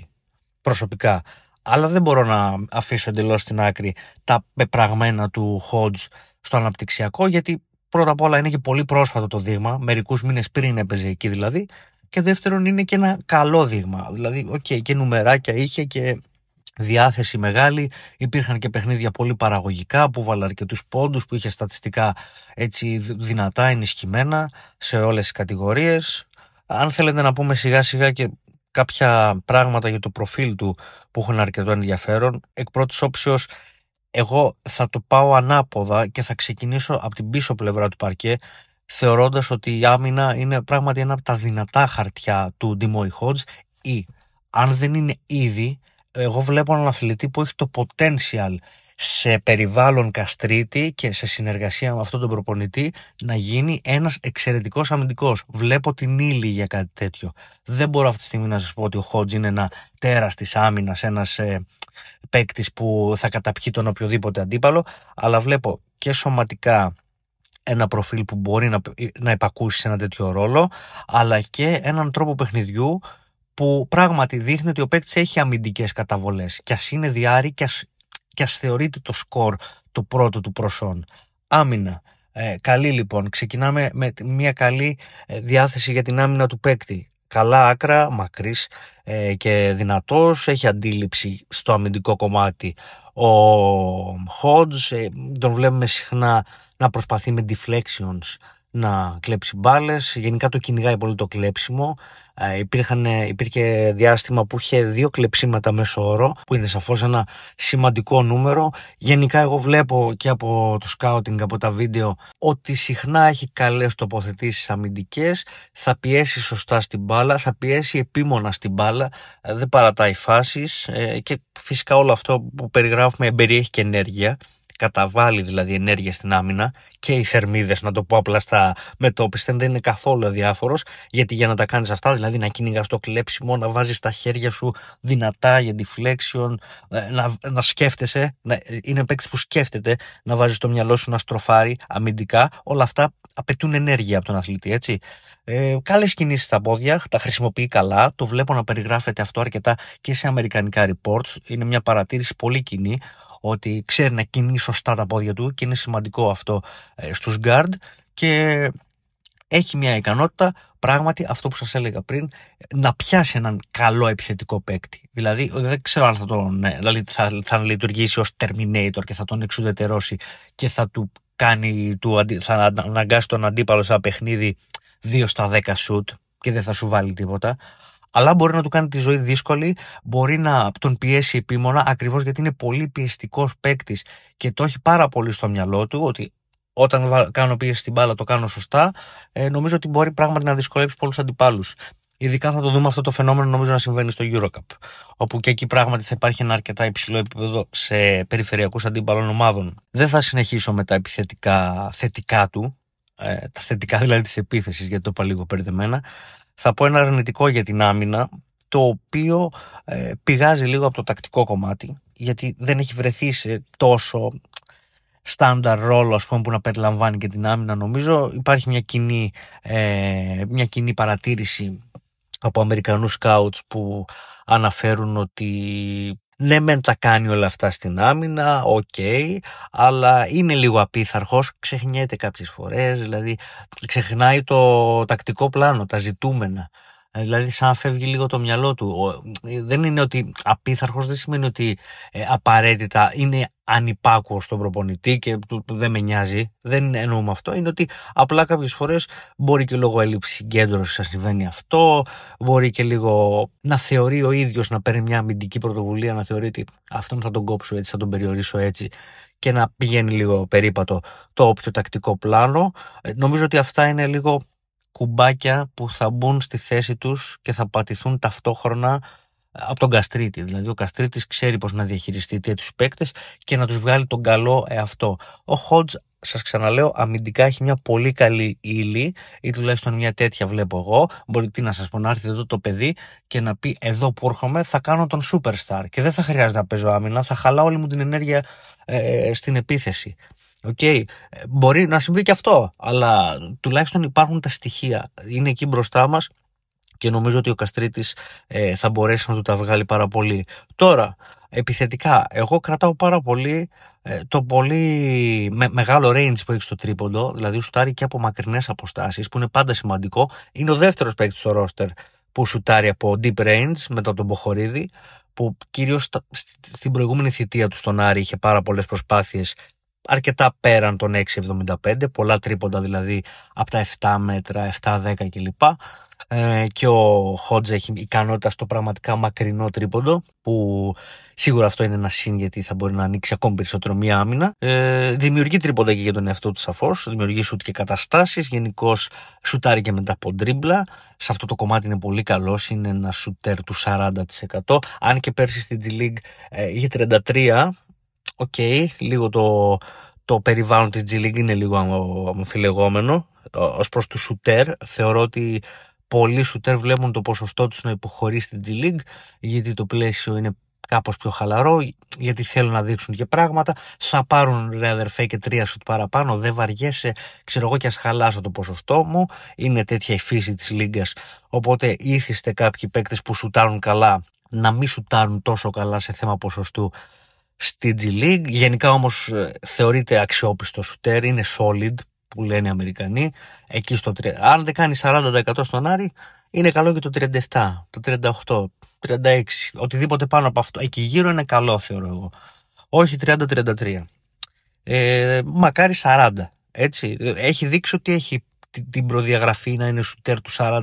προσωπικά. Αλλά δεν μπορώ να αφήσω εντελώς στην άκρη τα πεπραγμένα του Hodge στο αναπτυξιακό γιατί πρώτα απ' όλα είναι και πολύ πρόσφατο το δείγμα, μερικούς μήνες πριν έπαιζε εκεί δηλαδή. Και δεύτερον είναι και ένα καλό δείγμα. Δηλαδή, και νούμεράκια είχε και διάθεση μεγάλη. Υπήρχαν και παιχνίδια πολύ παραγωγικά που και αρκετούς πόντους, που είχε στατιστικά έτσι δυνατά ενισχυμένα σε όλες τις κατηγορίες. Αν θέλετε να πούμε σιγά σιγά και κάποια πράγματα για το προφίλ του που έχουν αρκετό ενδιαφέρον, εκ πρώτης όψεως. Εγώ θα το πάω ανάποδα και θα ξεκινήσω από την πίσω πλευρά του παρκέ θεωρώντας ότι η άμυνα είναι πράγματι ένα από τα δυνατά χαρτιά του Ντιμόι ή αν δεν είναι ήδη εγώ βλέπω έναν αθλητή που έχει το potential σε περιβάλλον καστρίτη και σε συνεργασία με αυτόν τον προπονητή να γίνει ένας εξαιρετικός αμυντικός. Βλέπω την ύλη για κάτι τέτοιο. Δεν μπορώ αυτή τη στιγμή να σας πω ότι ο Χότζ είναι ένα τέρας της άμυνας, ένας ε, παίκτης που θα καταπιεί τον οποιοδήποτε αντίπαλο, αλλά βλέπω και σωματικά ένα προφίλ που μπορεί να, να υπακούσει σε ένα τέτοιο ρόλο, αλλά και έναν τρόπο παιχνιδιού που πράγματι δείχνει ότι ο παίκτης έχει αμυντικές καταβολές. Κι ας είναι διάρρη, και ας θεωρείται το σκορ του πρώτο του προσών Άμυνα. Ε, καλή λοιπόν. Ξεκινάμε με μια καλή ε, διάθεση για την άμυνα του παίκτη. Καλά άκρα, μακρύς ε, και δυνατός. Έχει αντίληψη στο αμυντικό κομμάτι. Ο Χόντ. ε, τον βλέπουμε συχνά να προσπαθεί με deflections να κλέψει μπάλες. Γενικά το κυνηγάει πολύ το κλέψιμο. Υπήρχαν, υπήρχε διάστημα που είχε δύο κλεψίματα μέσω όρο, που είναι σαφώς ένα σημαντικό νούμερο. Γενικά, εγώ βλέπω και από το σκάουτινγκ, από τα βίντεο, ότι συχνά έχει καλές τοποθετήσεις αμυντικές. Θα πιέσει σωστά στην μπάλα, θα πιέσει επίμονα στην μπάλα, δεν παρατάει φάσεις ε, και φυσικά όλο αυτό που περιγράφουμε περιέχει και ενέργεια καταβάλει δηλαδή ενέργεια στην άμυνα και οι θερμίδες, να το πω απλά στα μετώπιστε δεν είναι καθόλου αδιάφορος. Γιατί για να τα κάνεις αυτά, δηλαδή να κυνηγάς το κλέψιμο, να βάζεις τα χέρια σου δυνατά για deflection, ε, να, να σκέφτεσαι, να, είναι παίκτης που σκέφτεται να βάζει το μυαλό σου να στροφάρει αμυντικά. Όλα αυτά απαιτούν ενέργεια από τον αθλητή, έτσι. Ε, Καλές κινήσεις στα πόδια, τα χρησιμοποιεί καλά. Το βλέπω να περιγράφεται αυτό αρκετά και σε αμερικανικά reports. Είναι μια παρατήρηση πολύ κοινή ότι ξέρει να κινεί σωστά τα πόδια του και είναι σημαντικό αυτό ε, στους guard και έχει μια ικανότητα πράγματι αυτό που σας έλεγα πριν να πιάσει έναν καλό επιθετικό παίκτη. Δηλαδή δεν ξέρω αν θα, τον, δηλαδή θα, λειτουργήσει ως Terminator και θα τον εξουδετερώσει και θα του κάνει, του, θα αναγκάσει τον αντίπαλο σε ένα παιχνίδι 2 στα 10 shoot και δεν θα σου βάλει τίποτα αλλά μπορεί να του κάνει τη ζωή δύσκολη, μπορεί να τον πιέσει επίμονα, ακριβώς γιατί είναι πολύ πιεστικός παίκτης και το έχει πάρα πολύ στο μυαλό του ότι όταν κάνω πίεση στην μπάλα το κάνω σωστά. Ε, νομίζω ότι μπορεί πράγματι να δυσκολέψει πολλούς αντιπάλους. Ειδικά θα το δούμε αυτό το φαινόμενο νομίζω να συμβαίνει στο Eurocup. Όπου και εκεί πράγματι θα υπάρχει ένα αρκετά υψηλό επίπεδο σε περιφερειακούς αντίπαλων ομάδων. Δεν θα συνεχίσω με τα επιθετικά θετικά του, ε, τα θετικά δηλαδή της επίθεσης, γιατί το είπα λίγο περδεμένα θα πω ένα αρνητικό για την άμυνα, το οποίο ε, πηγάζει λίγο από το τακτικό κομμάτι, γιατί δεν έχει βρεθεί σε τόσο στάνταρ ρόλο ας που να περιλαμβάνει και την άμυνα νομίζω υπάρχει μια κοινή, ε, μια κοινή παρατήρηση από Αμερικανούς σκάουτς που αναφέρουν ότι ναι, μεν τα κάνει όλα αυτά στην άμυνα, οκ, okay, αλλά είναι λίγο απίθαρχος, ξεχνιέται κάποιες φορές, δηλαδή ξεχνάει το τακτικό πλάνο, τα ζητούμενα. Ε, δηλαδή, σαν να φεύγει λίγο το μυαλό του. Ε, δεν είναι ότι απίθαρχος, δεν σημαίνει ότι ε, απαραίτητα είναι ανυπάκουος στον προπονητή και του, δεν με νοιάζει. Δεν εννοούμε αυτό. Είναι ότι απλά κάποιες φορές μπορεί και λόγω έλλειψης συγκέντρωσης να συμβαίνει αυτό. Μπορεί και λίγο να θεωρεί ο ίδιος να παίρνει μια αμυντική πρωτοβουλία, να θεωρεί ότι αυτόν θα τον κόψω έτσι, θα τον περιορίσω έτσι και να πηγαίνει λίγο περίπατο το όποιο τακτικό πλάνο. Νομίζω ότι αυτά είναι λίγο κουμπάκια που θα μπουν στη θέση τους και θα πατηθούν ταυτόχρονα από τον Καστρίτη. Δηλαδή, ο Καστρίτης ξέρει πώς να διαχειριστεί τέτοιους παίκτες και να τους βγάλει τον καλό εαυτό. Ο Χότζ, σας ξαναλέω, αμυντικά έχει μια πολύ καλή ύλη, ή τουλάχιστον μια τέτοια βλέπω εγώ. Μπορεί τι να σας πω, να έρθει εδώ το παιδί και να πει: Εδώ που έρχομαι θα κάνω τον superstar και δεν θα χρειάζεται να παίζω άμυνα, θα χαλάω όλη μου την ενέργεια ε, ε, στην επίθεση. Okay. Ε, μπορεί να συμβεί και αυτό, αλλά τουλάχιστον υπάρχουν τα στοιχεία. Είναι εκεί μπροστά μας και νομίζω ότι ο Καστρίτης ε, θα μπορέσει να του τα βγάλει πάρα πολύ. Τώρα, επιθετικά, εγώ κρατάω πάρα πολύ ε, το πολύ μεγάλο range που έχει στο τρίποντο, δηλαδή σουτάρει και από μακρινές αποστάσεις που είναι πάντα σημαντικό. Είναι ο δεύτερος παίκτης στο ρόστερ που σουτάρει από deep range μετά τον Ποχωρίδη που κυρίως στην προηγούμενη θητεία του στον Άρη είχε πάρα πολλές προσπάθειες αρκετά πέραν των 6,75, πολλά τρίποντα δηλαδή από τα 7 μέτρα, 7-10 κλπ. Ε, και ο Χότζ έχει ικανότητα στο πραγματικά μακρινό τρίποντο που σίγουρα αυτό είναι ένα σύν γιατί θα μπορεί να ανοίξει ακόμη περισσότερο μία άμυνα. Ε, δημιουργεί τρίποντα και για τον εαυτό του σαφώς, δημιουργεί σουτ και καταστάσεις. Γενικώς σουτάρει και μετά από τρίμπλα. Σε αυτό το κομμάτι είναι πολύ καλός, είναι ένας σουτέρ του 40%. Αν και πέρσι στην G League ε, είχε 33, οκ, okay, λίγο το, το περιβάλλον της G League είναι λίγο αμφιλεγόμενο ε, ως προς τους σουτέρ. Θεωρώ ότι πολλοί σουτέρ βλέπουν το ποσοστό τους να υποχωρεί στην G League γιατί το πλαίσιο είναι κάπως πιο χαλαρό γιατί θέλουν να δείξουν και πράγματα θα πάρουν ρε αδερφέ και τρία σουτ παραπάνω δεν βαριέσαι, ξέρω εγώ και ας χαλάσω το ποσοστό μου είναι τέτοια η φύση της λίγκας οπότε ήθιστε κάποιοι παίκτες που σουτάρουν καλά να μην σουτάρουν τόσο καλά σε θέμα ποσοστού στη G League. Γενικά όμως ε, θεωρείται αξιόπιστος σουτέρ, είναι solid που λένε οι Αμερικανοί. Εκεί στο 3... Αν δεν κάνει 40% στον Άρη, είναι καλό και το 37, το 38, 36. Οτιδήποτε πάνω από αυτό. Εκεί γύρω είναι καλό θεωρώ εγώ. Όχι 30-33. Ε, μακάρι 40. Έτσι. Έχει δείξει ότι έχει την προδιαγραφή να είναι σουτέρ του 40%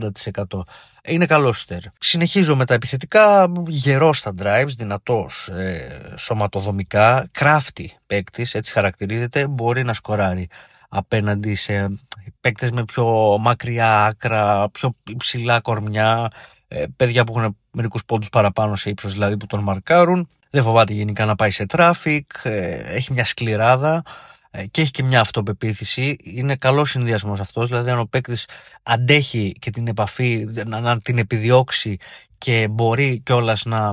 είναι καλό στερ. Συνεχίζω με τα επιθετικά. Γερός στα drives, δυνατός ε, σωματοδομικά. Κράφτη παίκτης, έτσι χαρακτηρίζεται. Μπορεί να σκοράρει απέναντι σε παίκτες με πιο μακριά άκρα, πιο υψηλά κορμιά. Ε, παιδιά που έχουν μερικούς πόντους παραπάνω σε ύψος, δηλαδή που τον μαρκάρουν. Δεν φοβάται γενικά να πάει σε traffic. Ε, έχει μια σκληράδα. Ε, και έχει και μια αυτοπεποίθηση. Είναι καλός συνδυασμός αυτός. Δηλαδή, αν ο παίκτης αντέχει και την επαφή, να, την επιδιώξει και μπορεί κιόλας να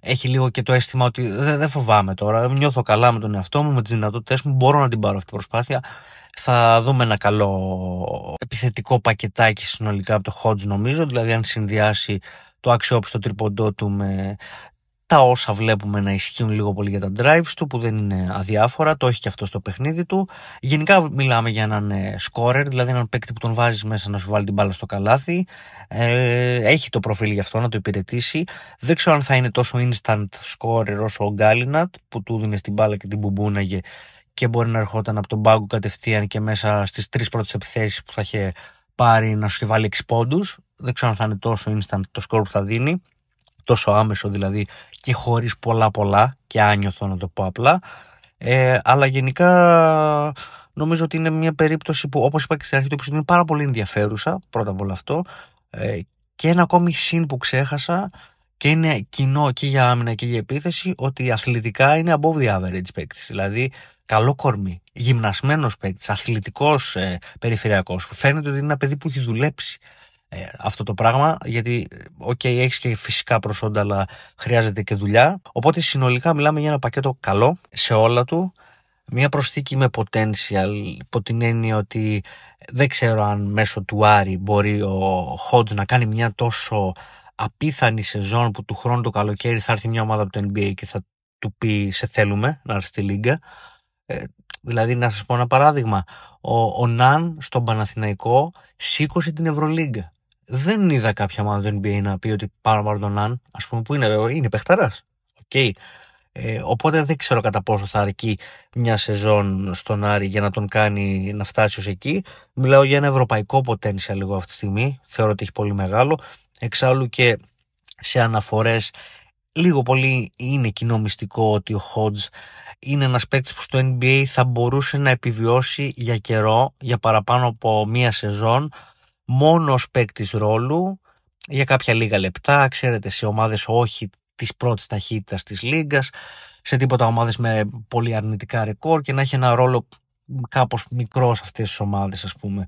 έχει λίγο και το αίσθημα ότι δεν, φοβάμαι τώρα. Νιώθω καλά με τον εαυτό μου, με τις δυνατότητές μου. Μπορώ να την πάρω αυτή την προσπάθεια. Θα δούμε ένα καλό επιθετικό πακετάκι συνολικά από το Χόντζ νομίζω. Δηλαδή, αν συνδυάσει το αξιόπιστο τρίποντό του με τα όσα βλέπουμε να ισχύουν λίγο πολύ για τα drives του που δεν είναι αδιάφορα, το έχει και αυτό στο παιχνίδι του. Γενικά μιλάμε για έναν ε, scorer, δηλαδή έναν παίκτη που τον βάζεις μέσα να σου βάλει την μπάλα στο καλάθι. Ε, έχει το προφίλ για αυτό να το υπηρετήσει. Δεν ξέρω αν θα είναι τόσο instant scorer όσο ο Γκάλινατ που του δίνεις την μπάλα και την μπουμπούναγε και μπορεί να ερχόταν από τον πάγκο κατευθείαν και μέσα στις τρεις πρώτες επιθέσεις που θα είχε πάρει να σου βάλει 6 πόντους. Δεν ξέρω αν θα είναι τόσο instant το score που θα δίνει τόσο άμεσο δηλαδή και χωρίς πολλά πολλά και άνιωθο να το πω απλά ε, αλλά γενικά νομίζω ότι είναι μια περίπτωση που όπως είπα και στην αρχή του επεισόδου είναι πάρα πολύ ενδιαφέρουσα πρώτα απ' όλα αυτό ε, και ένα ακόμη συν που ξέχασα και είναι κοινό και για άμυνα και για επίθεση ότι αθλητικά είναι above the average παίκτης. Δηλαδή, καλό κορμί, γυμνασμένος παίκτης, αθλητικός ε, που Φαίνεται ότι είναι ένα παιδί που έχει δουλέψει. Ε, αυτό το πράγμα, γιατί, OK, έχεις και φυσικά προσόντα, αλλά χρειάζεται και δουλειά. Οπότε συνολικά μιλάμε για ένα πακέτο καλό σε όλα του. Μια προσθήκη με potential, υπό την έννοια ότι δεν ξέρω αν μέσω του Άρη μπορεί ο Χόντ να κάνει μια τόσο απίθανη σεζόν που του χρόνου το καλοκαίρι θα έρθει μια ομάδα από το NBA και θα του πει σε θέλουμε να έρθει στη Λίγκα. Ε, δηλαδή να σας πω ένα παράδειγμα. Ο, ο Ναν στον Παναθηναϊκό σήκωσε την Ευρωλίγκα δεν είδα κάποια μάλλον του NBA να πει ότι πάρω πάρω τον Αν, ας πούμε, που είναι, ε, είναι παιχταράς. Okay. Ε, οπότε δεν ξέρω κατά πόσο θα αρκεί μια σεζόν στον Άρη για να τον κάνει να φτάσει ως εκεί. Μιλάω για ένα ευρωπαϊκό potential λίγο αυτή τη στιγμή. Θεωρώ ότι έχει πολύ μεγάλο. Εξάλλου και σε αναφορές λίγο πολύ είναι κοινό μυστικό ότι ο Hodge είναι ένας παίκτης που στο NBA θα μπορούσε να επιβιώσει για καιρό, για παραπάνω από μία σεζόν μόνος παίκτης ρόλου για κάποια λίγα λεπτά, ξέρετε, σε ομάδες όχι της πρώτης ταχύτητας της λίγκας, σε τίποτα ομάδες με πολύ αρνητικά ρεκόρ και να έχει ένα ρόλο κάπως μικρός σε αυτές τις ομάδες ας πούμε.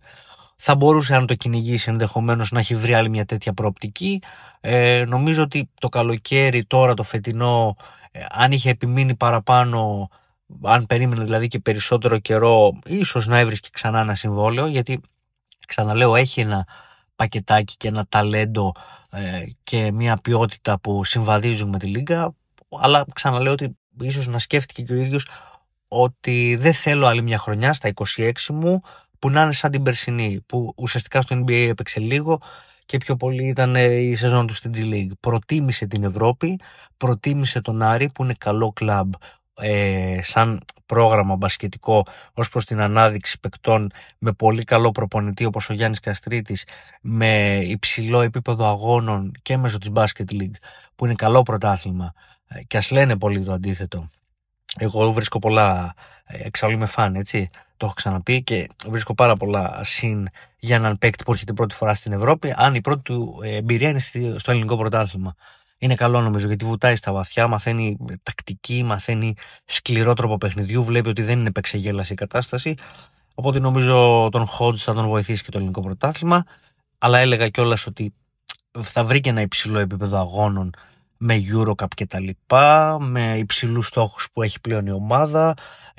Θα μπορούσε αν το κυνηγήσει ενδεχομένως να έχει βρει άλλη μια τέτοια προοπτική. Ε, νομίζω ότι το καλοκαίρι τώρα το φετινό ε, αν είχε επιμείνει παραπάνω αν περίμενε δηλαδή και περισσότερο καιρό ίσως να έβρισκε ξανά ένα συμβόλαιο γιατί ξαναλέω, έχει ένα πακετάκι και ένα ταλέντο ε, και μια ποιότητα που συμβαδίζουν με τη Λίγκα. Αλλά ξαναλέω ότι ίσως να σκέφτηκε και ο ίδιος ότι δεν θέλω άλλη μια χρονιά στα 26 μου που να είναι σαν την περσινή, που ουσιαστικά στο NBA έπαιξε λίγο και πιο πολύ ήταν ε, η σεζόν του στην G League. Προτίμησε την Ευρώπη, προτίμησε τον Άρη που είναι καλό κλαμπ ε, σαν πρόγραμμα μπασκετικό ως προς την ανάδειξη παικτών με πολύ καλό προπονητή όπως ο Γιάννης Καστρίτης, με υψηλό επίπεδο αγώνων και μέσω της Basket League, που είναι καλό πρωτάθλημα. Ε, και ας λένε πολύ το αντίθετο. Εγώ βρίσκω πολλά. Ε, εξάλλου είμαι φαν, έτσι. Το έχω ξαναπεί και βρίσκω πάρα πολλά συν για έναν παίκτη που έρχεται πρώτη φορά στην Ευρώπη, αν η πρώτη του ε, εμπειρία είναι στο ελληνικό πρωτάθλημα είναι καλό νομίζω γιατί βουτάει στα βαθιά, μαθαίνει τακτική, μαθαίνει σκληρό τρόπο παιχνιδιού, βλέπει ότι δεν είναι επεξεγέλαση η κατάσταση. Οπότε νομίζω τον Χόντζ θα τον βοηθήσει και το ελληνικό πρωτάθλημα. Αλλά έλεγα κιόλας ότι θα βρει και ένα υψηλό επίπεδο αγώνων με Eurocup και με υψηλούς στόχους που έχει πλέον η ομάδα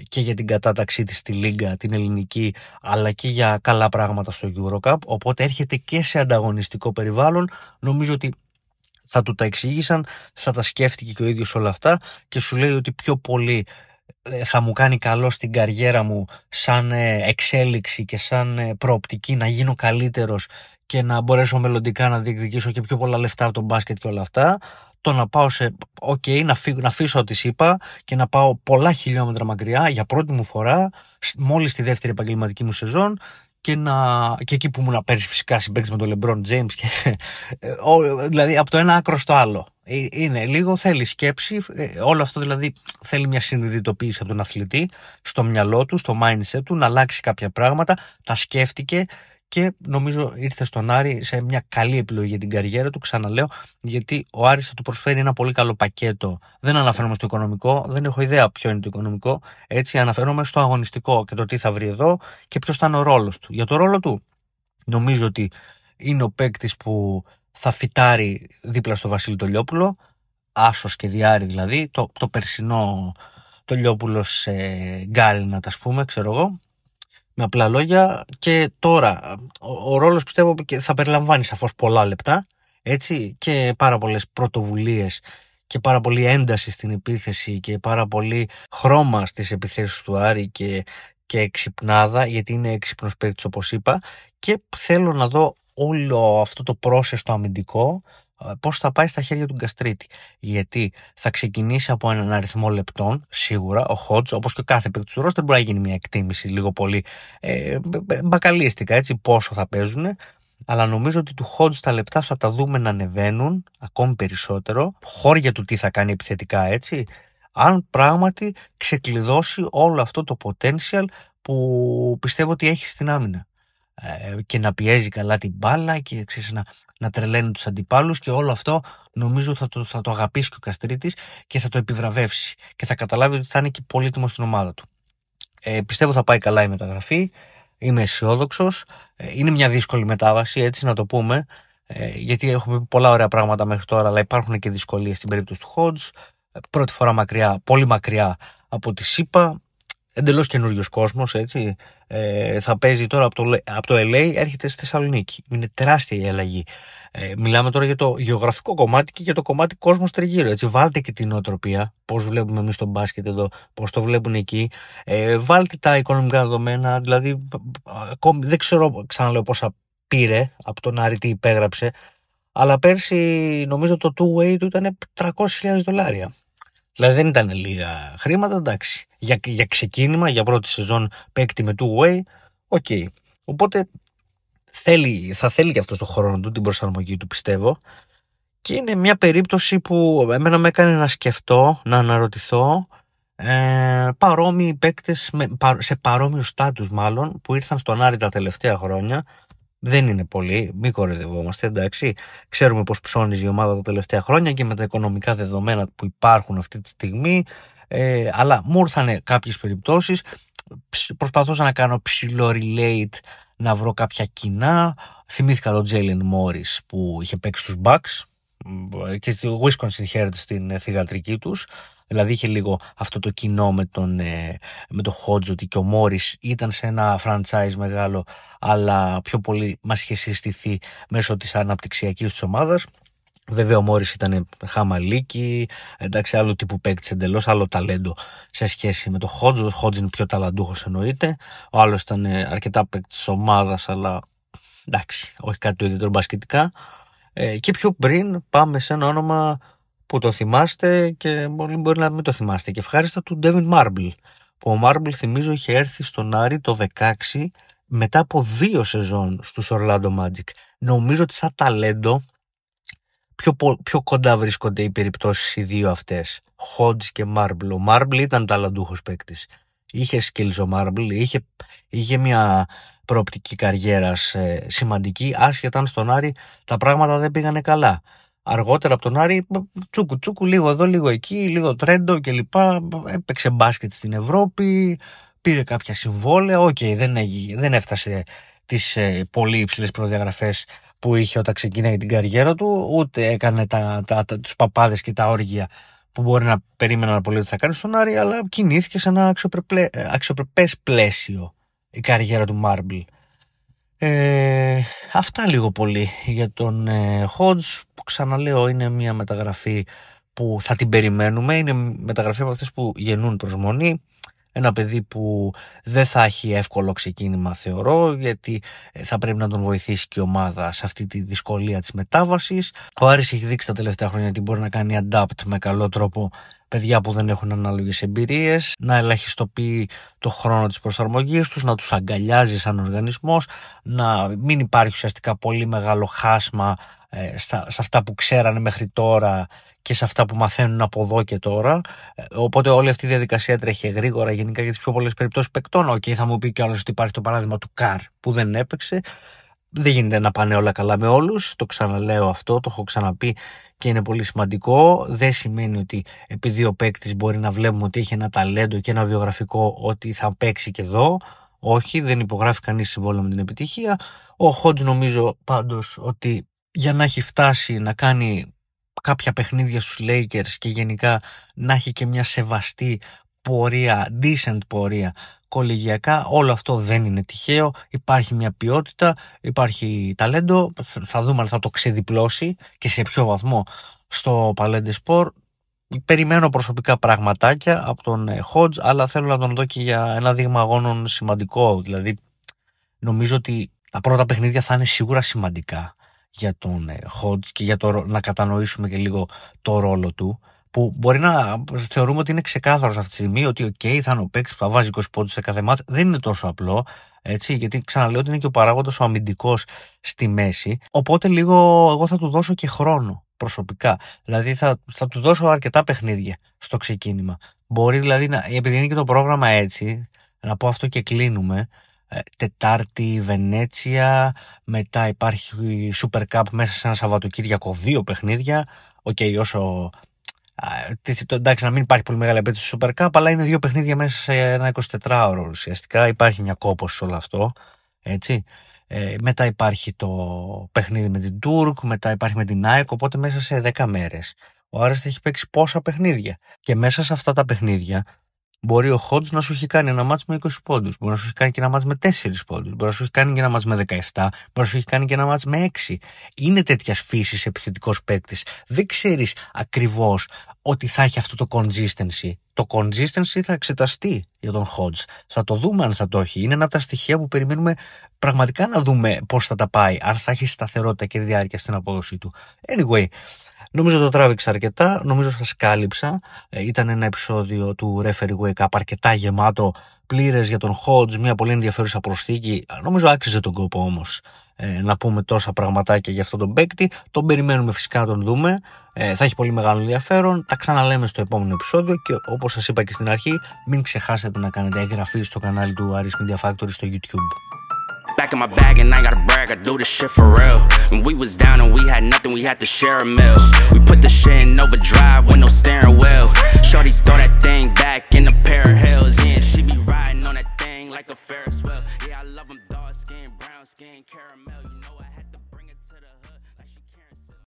και για την κατάταξή της στη Λίγκα, την ελληνική, αλλά και για καλά πράγματα στο Eurocup. Οπότε έρχεται και σε ανταγωνιστικό περιβάλλον. Νομίζω ότι θα του τα εξήγησαν, θα τα σκέφτηκε και ο ίδιος όλα αυτά και σου λέει ότι πιο πολύ ε, θα μου κάνει καλό στην καριέρα μου σαν ε, εξέλιξη και σαν ε, προοπτική να γίνω καλύτερος και να μπορέσω μελλοντικά να διεκδικήσω και πιο πολλά λεφτά από τον μπάσκετ και όλα αυτά το να πάω σε, ok, να, φύγω, να αφήσω ό,τι είπα και να πάω πολλά χιλιόμετρα μακριά για πρώτη μου φορά, μόλις τη δεύτερη επαγγελματική μου σεζόν και, να, και εκεί που ήμουν πέρσι φυσικά συμπέκτη με τον Λεμπρόν Τζέιμς και, ε, δηλαδή από το ένα άκρο στο άλλο ε, είναι λίγο, θέλει σκέψη ε, όλο αυτό δηλαδή θέλει μια συνειδητοποίηση από τον αθλητή στο μυαλό του, στο mindset του να αλλάξει κάποια πράγματα, τα σκέφτηκε και νομίζω ήρθε στον Άρη σε μια καλή επιλογή για την καριέρα του. Ξαναλέω, γιατί ο Άρης θα του προσφέρει ένα πολύ καλό πακέτο. Δεν αναφέρομαι στο οικονομικό, δεν έχω ιδέα ποιο είναι το οικονομικό. Έτσι, αναφέρομαι στο αγωνιστικό και το τι θα βρει εδώ και ποιος θα είναι ο ρόλος του. Για το ρόλο του, νομίζω ότι είναι ο παίκτης που θα φυτάρει δίπλα στο Βασίλη Τολιόπουλο, άσος και διάρη δηλαδή, το, το περσινό Τολιόπουλο σε γκάλινα, τα πούμε, ξέρω εγώ με απλά λόγια. Και τώρα, ο, ο ρόλος πιστεύω και θα περιλαμβάνει σαφώς πολλά λεπτά, έτσι, και πάρα πολλές πρωτοβουλίες και πάρα πολύ ένταση στην επίθεση και πάρα πολύ χρώμα στις επιθέσεις του Άρη και, και εξυπνάδα, γιατί είναι έξυπνος παίκτης όπως είπα και θέλω να δω όλο αυτό το πρόσεστο αμυντικό ε, πώς θα πάει στα χέρια του Γκαστρίτη. Γιατί θα ξεκινήσει από έναν αριθμό λεπτών, σίγουρα, ο Χότζ, όπως και κάθε παιδί του ρόστερ, μπορεί να γίνει μια εκτίμηση λίγο πολύ ε, μπακαλίστικα, έτσι, πόσο θα παίζουν. Αλλά νομίζω ότι του Χότζ τα λεπτά θα τα δούμε να ανεβαίνουν ακόμη περισσότερο, χώρια του τι θα κάνει επιθετικά, έτσι, αν πράγματι ξεκλειδώσει όλο αυτό το potential που πιστεύω ότι έχει στην άμυνα ε, και να πιέζει καλά την μπάλα και ξέρεις, να, να τρελαίνει τους αντιπάλους και όλο αυτό νομίζω θα το, θα το αγαπήσει και ο Καστρίτης και θα το επιβραβεύσει και θα καταλάβει ότι θα είναι και πολύτιμος στην ομάδα του. Ε, πιστεύω θα πάει καλά η μεταγραφή. Είμαι αισιόδοξος. Ε, είναι μια δύσκολη μετάβαση, έτσι να το πούμε. Ε, γιατί έχουμε πει πολλά ωραία πράγματα μέχρι τώρα, αλλά υπάρχουν και δυσκολίες στην περίπτωση του Χόντζ. Ε, πρώτη φορά μακριά, πολύ μακριά από τη ΣΥΠΑ εντελώς καινούριος κόσμος, έτσι. Ε, θα παίζει τώρα από το, από το LA, έρχεται στη Θεσσαλονίκη. Είναι τεράστια η αλλαγή. Ε, μιλάμε τώρα για το γεωγραφικό κομμάτι και για το κομμάτι κόσμος τριγύρω. Έτσι. Βάλτε και την νοοτροπία, πώς βλέπουμε εμείς τον μπάσκετ εδώ, πώς το βλέπουν εκεί. Ε, βάλτε τα οικονομικά δεδομένα, δηλαδή ακόμη δεν ξέρω ξαναλέω πόσα πήρε από τον Άρη τι υπέγραψε. Αλλά πέρσι νομίζω το two-way του ήταν 300.000 δολάρια. Δηλαδή δεν ήταν λίγα χρήματα, εντάξει για, για ξεκίνημα, για πρώτη σεζόν παίκτη με two way. Οκ. Okay. Οπότε θέλει, θα θέλει και αυτός το χρόνο του, την προσαρμογή του πιστεύω. Και είναι μια περίπτωση που εμένα με έκανε να σκεφτώ, να αναρωτηθώ ε, παρόμοιοι παίκτες σε παρόμοιου στάτους μάλλον που ήρθαν στον Άρη τα τελευταία χρόνια. Δεν είναι πολύ, μην κοροϊδευόμαστε, εντάξει. Ξέρουμε πώς ψώνει η ομάδα τα τελευταία χρόνια και με τα οικονομικά δεδομένα που υπάρχουν αυτή τη στιγμή ε, αλλά μου ήρθαν κάποιες περιπτώσεις προσπαθούσα να κάνω ψηλό relate να βρω κάποια κοινά θυμήθηκα τον Τζέιλιν Μόρις που είχε παίξει τους Bucks και στη Wisconsin Heritage στην ε, θηγατρική τους Δηλαδή είχε λίγο αυτό το κοινό με τον, ε, με ότι και ο Μόρις ήταν σε ένα franchise μεγάλο αλλά πιο πολύ μας είχε συστηθεί μέσω της αναπτυξιακής της ομάδας Βέβαια ο Μόρις ήταν χαμαλίκι, εντάξει άλλο τύπου παίκτης εντελώς, άλλο ταλέντο σε σχέση με τον Χότζο ο Χότζ είναι πιο ταλαντούχος εννοείται, ο άλλος ήταν αρκετά παίκτης ομάδας, ομάδας αλλά εντάξει όχι κάτι το ιδιαίτερο μπασκετικά ε, και πιο πριν πάμε σε ένα όνομα που το θυμάστε και μπορεί, μπορεί να μην το θυμάστε και ευχάριστα του Ντέβιν Μάρμπλ που ο Μάρμπλ θυμίζω είχε έρθει στον Άρη το 16 μετά από δύο σεζόν στους Orlando Magic νομίζω ότι σαν ταλέντο πιο, πιο κοντά βρίσκονται οι περιπτώσεις οι δύο αυτές. Χόντς και Μάρμπλ. Ο Μάρμπλ ήταν ταλαντούχος παίκτης. Είχε skills ο Μάρμπλ, είχε, είχε μια προοπτική καριέρας ε, σημαντική, άσχετα αν στον Άρη τα πράγματα δεν πήγανε καλά. Αργότερα από τον Άρη, τσούκου τσούκου, λίγο εδώ, λίγο εκεί, λίγο τρέντο κλπ. Έπαιξε μπάσκετ στην Ευρώπη, πήρε κάποια συμβόλαια. Οκ, okay, δεν, δεν έφτασε τις ε, πολύ υψηλές προδιαγραφές που είχε όταν ξεκίνησε την καριέρα του, ούτε έκανε τα, τα, τους παπάδες και τα όργια που μπορεί να περίμεναν πολύ ότι θα κάνει στον Άρη, αλλά κινήθηκε σε ένα ε, αξιοπρεπές πλαίσιο η καριέρα του Μάρμπλ. Ε, αυτά λίγο πολύ για τον ε, Hodge, που ξαναλέω είναι μια μεταγραφή που θα την περιμένουμε. Είναι μεταγραφή από αυτές που γεννούν προσμονή. Ένα παιδί που δεν θα έχει εύκολο ξεκίνημα θεωρώ γιατί ε, θα πρέπει να τον βοηθήσει και η ομάδα σε αυτή τη δυσκολία της μετάβασης. Ο Άρης έχει δείξει τα τελευταία χρόνια ότι μπορεί να κάνει adapt με καλό τρόπο παιδιά που δεν έχουν ανάλογες εμπειρίες, να ελαχιστοποιεί το χρόνο της προσαρμογής τους, να τους αγκαλιάζει σαν οργανισμός, να μην υπάρχει ουσιαστικά πολύ μεγάλο χάσμα ε, σε αυτά που ξέρανε μέχρι τώρα και σε αυτά που μαθαίνουν από εδώ και τώρα. Ε, οπότε όλη αυτή η διαδικασία τρέχει γρήγορα γενικά για τι πιο πολλές περιπτώσεις παικτών. Οκ, okay, θα μου πει κι άλλος ότι υπάρχει το παράδειγμα του Καρ που δεν έπαιξε. Δεν γίνεται να πάνε όλα καλά με όλους. Το ξαναλέω αυτό, το έχω ξαναπεί και είναι πολύ σημαντικό. Δεν σημαίνει ότι επειδή ο παίκτης μπορεί να βλέπουμε ότι έχει ένα ταλέντο και ένα βιογραφικό, ότι θα παίξει και εδώ. Όχι, δεν υπογράφει κανείς συμβόλαιο με την επιτυχία. Ο Χόντ νομίζω πάντως ότι για να έχει φτάσει να κάνει κάποια παιχνίδια στους Lakers και γενικά να έχει και μια σεβαστή πορεία, decent πορεία κολυγιακά, Όλο αυτό δεν είναι τυχαίο. Υπάρχει μια ποιότητα, υπάρχει ταλέντο. Θα δούμε αν θα το ξεδιπλώσει και σε ποιο βαθμό στο Παλέντε Σπορ. Περιμένω προσωπικά πραγματάκια από τον ε, Hodge, αλλά θέλω να τον δω και για ένα δείγμα αγώνων σημαντικό. Δηλαδή, νομίζω ότι τα πρώτα παιχνίδια θα είναι σίγουρα σημαντικά για τον Χόντς ε, και για το, να κατανοήσουμε και λίγο το ρόλο του που μπορεί να θεωρούμε ότι είναι ξεκάθαρος αυτή τη στιγμή ότι ο okay, θα είναι ο παίκτης που θα βάζει 20 πόντους σε κάθε μάτς. Δεν είναι τόσο απλό. Έτσι, γιατί ξαναλέω ότι είναι και ο παράγοντας ο αμυντικός στη μέση. Οπότε λίγο εγώ θα του δώσω και χρόνο προσωπικά. Δηλαδή θα, θα του δώσω αρκετά παιχνίδια στο ξεκίνημα. Μπορεί δηλαδή να, επειδή είναι και το πρόγραμμα έτσι, να πω αυτό και κλείνουμε, ε, Τετάρτη Βενέτσια, μετά υπάρχει η Super Cup μέσα σε ένα Σαββατοκύριακο, δύο παιχνίδια. Οκ, okay, όσο. Εντάξει, να μην υπάρχει πολύ μεγάλη απέτηση στο Super Cup, αλλά είναι δύο παιχνίδια μέσα σε ένα 24ωρο ουσιαστικά. Υπάρχει μια κόπωση σε όλο αυτό. Έτσι. Ε, μετά υπάρχει το παιχνίδι με την Τούρκ, μετά υπάρχει με την ΑΕΚ, οπότε μέσα σε 10 μέρες. Ο Άρης έχει παίξει πόσα παιχνίδια. Και μέσα σε αυτά τα παιχνίδια Μπορεί ο Χόντ να σου έχει κάνει ένα μάτ με 20 πόντους. Μπορεί να σου έχει κάνει και ένα μάτ με 4 πόντους. Μπορεί να σου έχει κάνει και ένα μάτ με 17. Μπορεί να σου έχει κάνει και ένα μάτ με 6. Είναι τέτοιας φύσης επιθετικός παίκτης. Δεν ξέρεις ακριβώς ότι θα έχει αυτό το consistency. Το consistency θα εξεταστεί για τον Χόντ. Θα το δούμε αν θα το έχει. Είναι ένα από τα στοιχεία που περιμένουμε πραγματικά να δούμε πώς θα τα πάει. Αν θα έχει σταθερότητα και διάρκεια στην απόδοσή του. Anyway, Νομίζω το τράβηξα αρκετά, νομίζω σας κάλυψα. Ε, ήταν ένα επεισόδιο του Referee Wake Up αρκετά γεμάτο, πλήρες για τον Hodge, μια πολύ ενδιαφέρουσα προσθήκη. Νομίζω άξιζε τον κόπο όμως ε, να πούμε τόσα πραγματάκια για αυτόν τον παίκτη. Τον περιμένουμε φυσικά να τον δούμε. Ε, θα έχει πολύ μεγάλο ενδιαφέρον. Τα ξαναλέμε στο επόμενο επεισόδιο και όπως σας είπα και στην αρχή, μην ξεχάσετε να κάνετε εγγραφή στο κανάλι του Aris Media Factory στο YouTube. Back in my bag and I ain't gotta brag, I do this shit for real. When we was down and we had nothing, we had to share a meal. We put the shit in overdrive with no steering wheel. Shorty throw that thing back in a pair of heels. Yeah, she be riding on that thing like a Ferris wheel. Yeah, I love them dark skin, brown skin, caramel, you know I